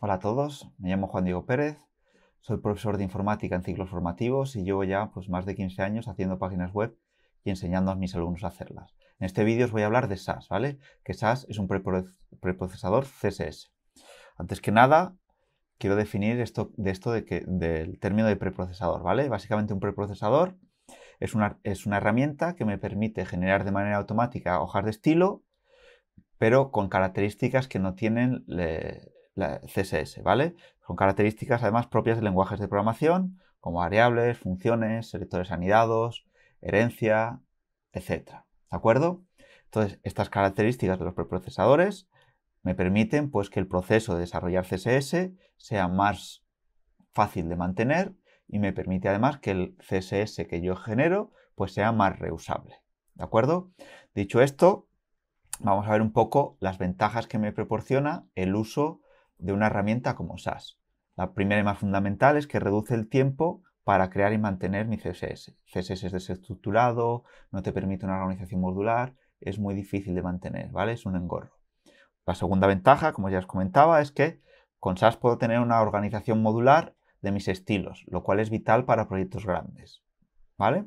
Hola a todos, me llamo Juan Diego Pérez, soy profesor de informática en ciclos formativos y llevo ya pues, más de 15 años haciendo páginas web y enseñando a mis alumnos a hacerlas. En este vídeo os voy a hablar de SAS, ¿vale? Que SAS es un preprocesador CSS. Antes que nada, quiero definir esto, de esto de que, del término de preprocesador, ¿vale? Básicamente un preprocesador es una, es una herramienta que me permite generar de manera automática hojas de estilo pero con características que no tienen la CSS, ¿vale? Con características además propias de lenguajes de programación, como variables, funciones, selectores anidados, herencia, etcétera. ¿De acuerdo? Entonces, estas características de los preprocesadores me permiten pues, que el proceso de desarrollar CSS sea más fácil de mantener y me permite además que el CSS que yo genero pues, sea más reusable. ¿De acuerdo? Dicho esto, vamos a ver un poco las ventajas que me proporciona el uso de de una herramienta como SAS. La primera y más fundamental es que reduce el tiempo para crear y mantener mi CSS. CSS es desestructurado, no te permite una organización modular, es muy difícil de mantener, ¿vale? Es un engorro. La segunda ventaja, como ya os comentaba, es que con SAS puedo tener una organización modular de mis estilos, lo cual es vital para proyectos grandes, ¿vale?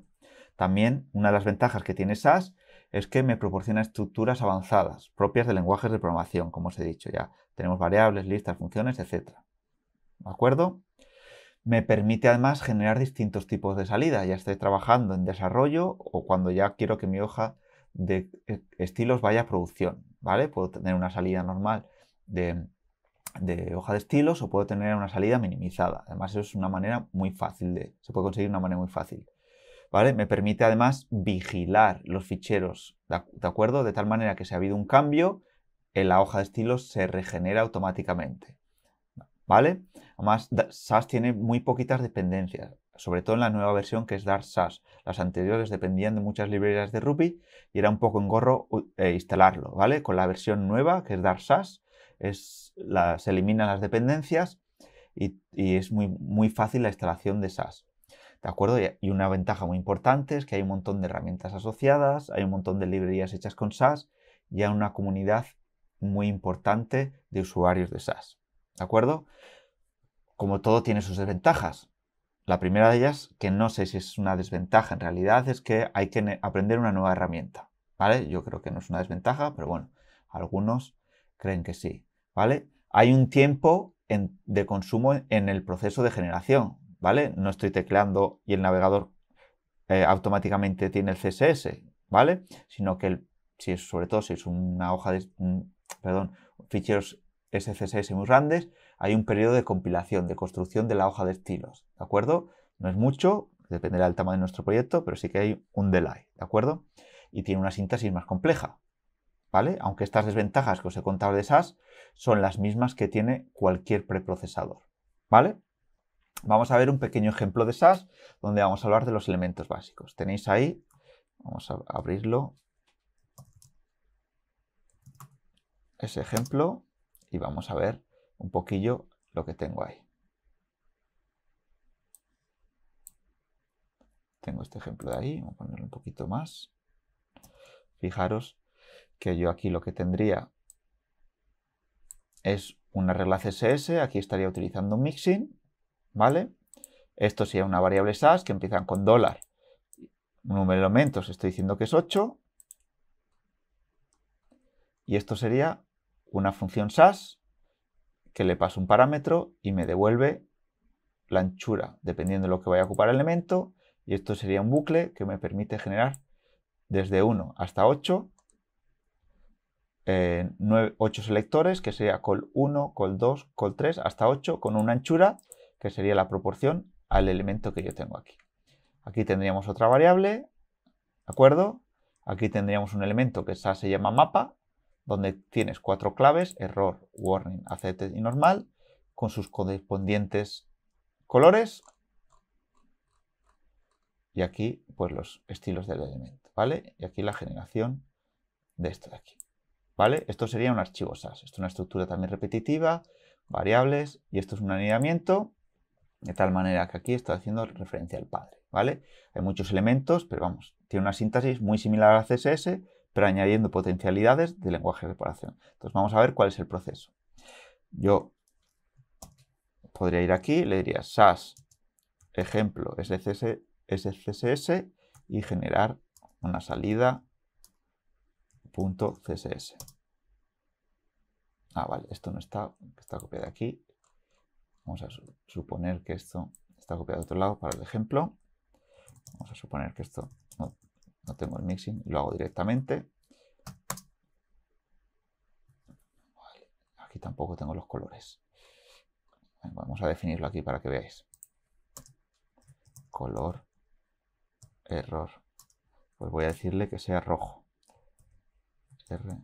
También una de las ventajas que tiene SAS es que me proporciona estructuras avanzadas, propias de lenguajes de programación, como os he dicho ya. Tenemos variables, listas, funciones, etc. ¿De acuerdo? Me permite además generar distintos tipos de salida, ya estoy trabajando en desarrollo o cuando ya quiero que mi hoja de estilos vaya a producción, ¿vale? Puedo tener una salida normal de, de hoja de estilos o puedo tener una salida minimizada. Además, eso es una manera muy fácil de, se puede conseguir de una manera muy fácil. ¿vale? Me permite además vigilar los ficheros, ¿de acuerdo? De tal manera que si ha habido un cambio, en la hoja de estilos se regenera automáticamente, ¿vale? Además, SAS tiene muy poquitas dependencias, sobre todo en la nueva versión que es Dart SAS. Las anteriores dependían de muchas librerías de Ruby y era un poco engorro eh, instalarlo, ¿vale? Con la versión nueva, que es Dart SAS, se eliminan las dependencias y, es muy, muy fácil la instalación de SAS. ¿De acuerdo? Y una ventaja muy importante es que hay un montón de herramientas asociadas, hay un montón de librerías hechas con SaaS y hay una comunidad muy importante de usuarios de SaaS. ¿De acuerdo? Como todo tiene sus desventajas. La primera de ellas, que no sé si es una desventaja en realidad, es que hay que aprender una nueva herramienta. ¿Vale? Yo creo que no es una desventaja, pero bueno, algunos creen que sí. ¿Vale? Hay un tiempo de consumo en el proceso de generación. ¿vale? No estoy tecleando y el navegador eh, automáticamente tiene el CSS, ¿vale? Sino que si es, sobre todo si es una hoja de, perdón, ficheros SCSS muy grandes, hay un periodo de compilación, de construcción de la hoja de estilos, ¿de acuerdo? No es mucho, dependerá del tamaño de nuestro proyecto, pero sí que hay un delay, ¿de acuerdo? Y tiene una síntesis más compleja, ¿vale? Aunque estas desventajas que os he contado de SAS son las mismas que tiene cualquier preprocesador, ¿vale? vamos a ver un pequeño ejemplo de SAS donde vamos a hablar de los elementos básicos. Tenéis ahí, vamos a abrirlo, ese ejemplo y vamos a ver un poquillo lo que tengo ahí. Tengo este ejemplo de ahí, vamos a ponerlo un poquito más. Fijaros que yo aquí lo que tendría es una regla CSS, aquí estaría utilizando un mixing, ¿vale? Esto sería una variable SAS que empiezan con dólar. un Número de elementos, estoy diciendo que es 8. Y esto sería una función SAS que le paso un parámetro y me devuelve la anchura, dependiendo de lo que vaya a ocupar el elemento. Y esto sería un bucle que me permite generar desde 1 hasta 8, 8 eh, selectores, que sería col 1, col 2, col 3, hasta 8, con una anchura que sería la proporción al elemento que yo tengo aquí. Aquí tendríamos otra variable, ¿de acuerdo? Aquí tendríamos un elemento que se llama mapa, donde tienes cuatro claves, error, warning, accepted y normal, con sus correspondientes colores. Y aquí, pues los estilos del elemento, ¿vale? Y aquí la generación de esto de aquí, ¿vale? Esto sería un archivo SAS. Esto es una estructura también repetitiva, variables, y esto es un anidamiento de tal manera que aquí estoy haciendo referencia al padre, ¿vale? Hay muchos elementos, pero vamos, tiene una síntesis muy similar a CSS, pero añadiendo potencialidades de lenguaje de reparación. Entonces vamos a ver cuál es el proceso. Yo podría ir aquí, le diría SAS ejemplo SCSS y generar una salida .css. Ah, vale, esto no está, está copiado aquí. Vamos a suponer que esto está copiado de otro lado para el ejemplo. Vamos a suponer que esto no, tengo el mixing lo hago directamente. Aquí tampoco tengo los colores. Vamos a definirlo aquí para que veáis. Color, error. Pues voy a decirle que sea rojo. R,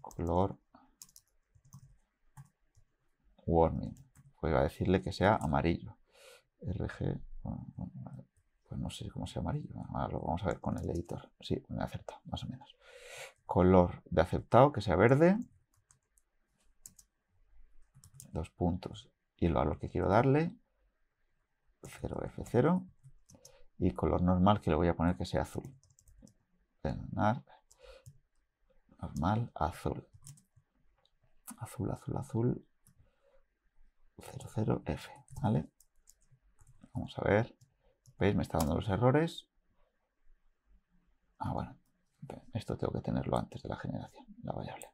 color, warning. Voy pues a decirle que sea amarillo. RG, bueno, bueno, pues no sé cómo sea amarillo. lo vamos a ver con el editor. Sí, me acertado, más o menos. Color de aceptado, que sea verde. Dos puntos. Y el valor que quiero darle, 0F0. Y color normal, que le voy a poner que sea azul. normal azul. Azul, azul, azul. 00F, ¿vale? Vamos a ver. ¿Veis? Me está dando los errores. Ah, bueno. Esto tengo que tenerlo antes de la generación, la variable.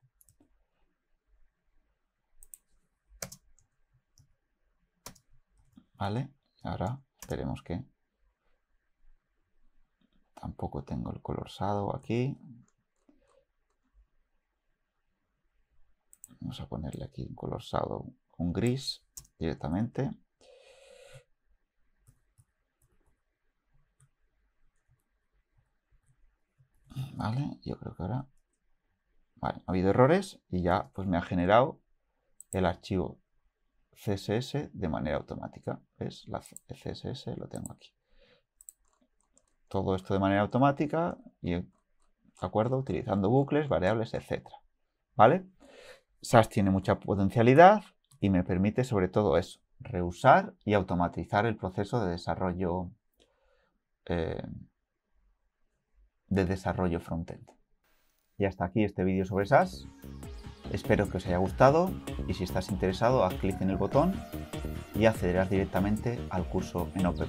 Vale, ahora esperemos que tampoco tengo el color sado aquí, Vamos a ponerle aquí un color un gris directamente. Vale, yo creo que ahora... Vale, ha habido errores y ya pues me ha generado el archivo CSS de manera automática. ¿Ves? La CSS lo tengo aquí. Todo esto de manera automática y, ¿de acuerdo? Utilizando bucles, variables, etcétera. ¿Vale? SAS tiene mucha potencialidad y me permite sobre todo eso, reusar y automatizar el proceso de desarrollo eh, de desarrollo frontend. Y hasta aquí este vídeo sobre SAS. Espero que os haya gustado y si estás interesado haz clic en el botón y accederás directamente al curso en Open